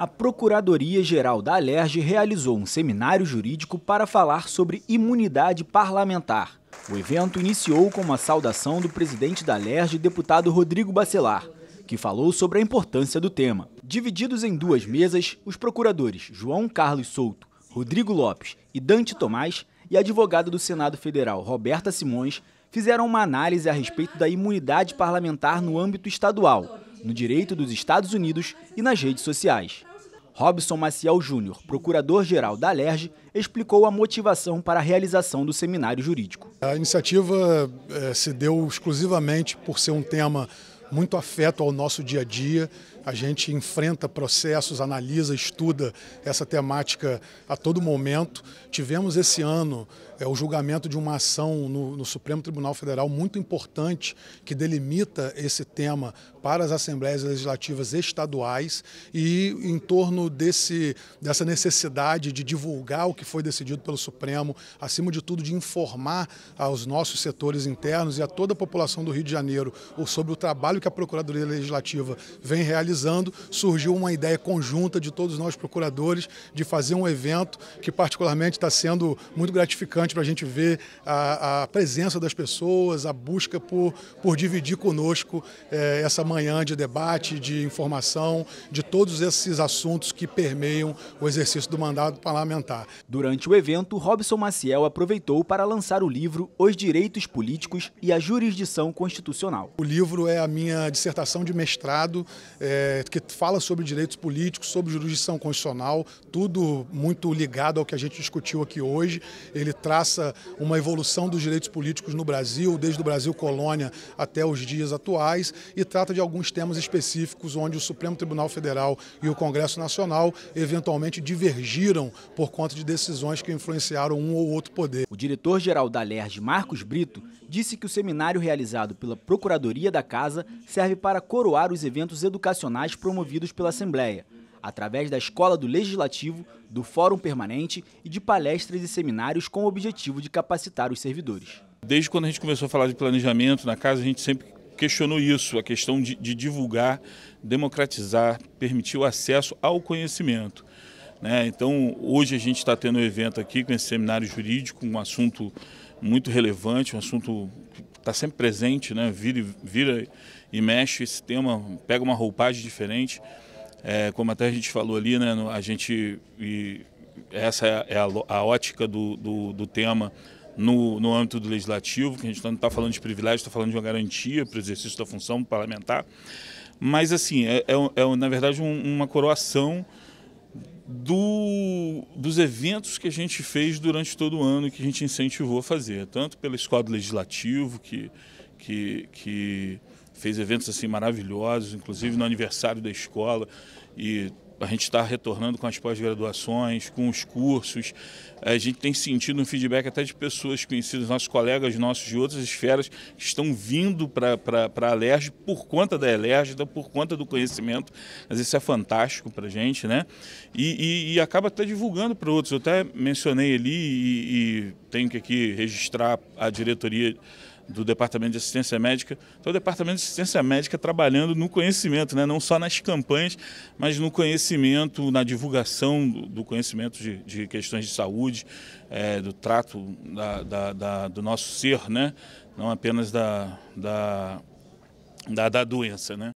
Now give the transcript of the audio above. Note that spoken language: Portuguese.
a Procuradoria-Geral da Alerj realizou um seminário jurídico para falar sobre imunidade parlamentar. O evento iniciou com uma saudação do presidente da Alerj, deputado Rodrigo Bacelar, que falou sobre a importância do tema. Divididos em duas mesas, os procuradores João Carlos Souto, Rodrigo Lopes e Dante Tomás e a advogada do Senado Federal, Roberta Simões, fizeram uma análise a respeito da imunidade parlamentar no âmbito estadual, no direito dos Estados Unidos e nas redes sociais. Robson Maciel Júnior, procurador-geral da Alerj, explicou a motivação para a realização do seminário jurídico. A iniciativa eh, se deu exclusivamente por ser um tema muito afeto ao nosso dia a dia. A gente enfrenta processos, analisa, estuda essa temática a todo momento. Tivemos esse ano é, o julgamento de uma ação no, no Supremo Tribunal Federal muito importante que delimita esse tema para as assembleias legislativas estaduais e em torno desse, dessa necessidade de divulgar o que foi decidido pelo Supremo, acima de tudo de informar aos nossos setores internos e a toda a população do Rio de Janeiro sobre o trabalho que a Procuradoria Legislativa vem realizando, surgiu uma ideia conjunta de todos nós procuradores de fazer um evento que particularmente está sendo muito gratificante para a gente ver a, a, presença das pessoas, a busca por, por dividir conosco eh, essa manhã de debate, de informação, de todos esses assuntos que permeiam o exercício do mandato parlamentar. Durante o evento, Robson Maciel aproveitou para lançar o livro Os Direitos Políticos e a Jurisdição Constitucional. O livro é a minha minha dissertação de mestrado, é, que fala sobre direitos políticos, sobre jurisdição constitucional, tudo muito ligado ao que a gente discutiu aqui hoje. Ele traça uma evolução dos direitos políticos no Brasil, desde o Brasil colônia até os dias atuais, e trata de alguns temas específicos onde o Supremo Tribunal Federal e o Congresso Nacional eventualmente divergiram por conta de decisões que influenciaram um ou outro poder. O diretor-geral da LERJ, Marcos Brito, disse que o seminário realizado pela Procuradoria da Casa serve para coroar os eventos educacionais promovidos pela Assembleia, através da Escola do Legislativo, do Fórum Permanente e de palestras e seminários com o objetivo de capacitar os servidores. Desde quando a gente começou a falar de planejamento na casa, a gente sempre questionou isso, a questão de, de divulgar, democratizar, permitir o acesso ao conhecimento. Né? Então, hoje a gente está tendo um evento aqui com esse seminário jurídico, um assunto muito relevante, um assunto está sempre presente, né? Vira, vira e mexe esse tema, pega uma roupagem diferente. É, como até a gente falou ali, né? A gente e essa é a, é a ótica do, do, do tema no, no, âmbito do legislativo, que a gente não está falando de privilégio, está falando de uma garantia para o exercício da função parlamentar. Mas, assim, é, é, é na verdade um, uma coroação do dos eventos que a gente fez durante todo o ano e que a gente incentivou a fazer, tanto pela escola Legislativo, que, que, que fez eventos assim maravilhosos, inclusive no aniversário da escola e a gente está retornando com as pós-graduações, com os cursos. A gente tem sentido um feedback até de pessoas conhecidas, nossos colegas nossos de outras esferas, que estão vindo para a Alerj por conta da Alerj, então por conta do conhecimento. Mas isso é fantástico para a gente, né? E, e, e acaba até divulgando para outros. Eu até mencionei ali e, e tenho que aqui registrar a diretoria do Departamento de Assistência Médica. Então, o Departamento de Assistência Médica trabalhando no conhecimento, né? não só nas campanhas, mas no conhecimento, na divulgação do, conhecimento de, de questões de saúde, é, do trato da, da, da, do nosso ser, né? não apenas da, da, da doença. Né?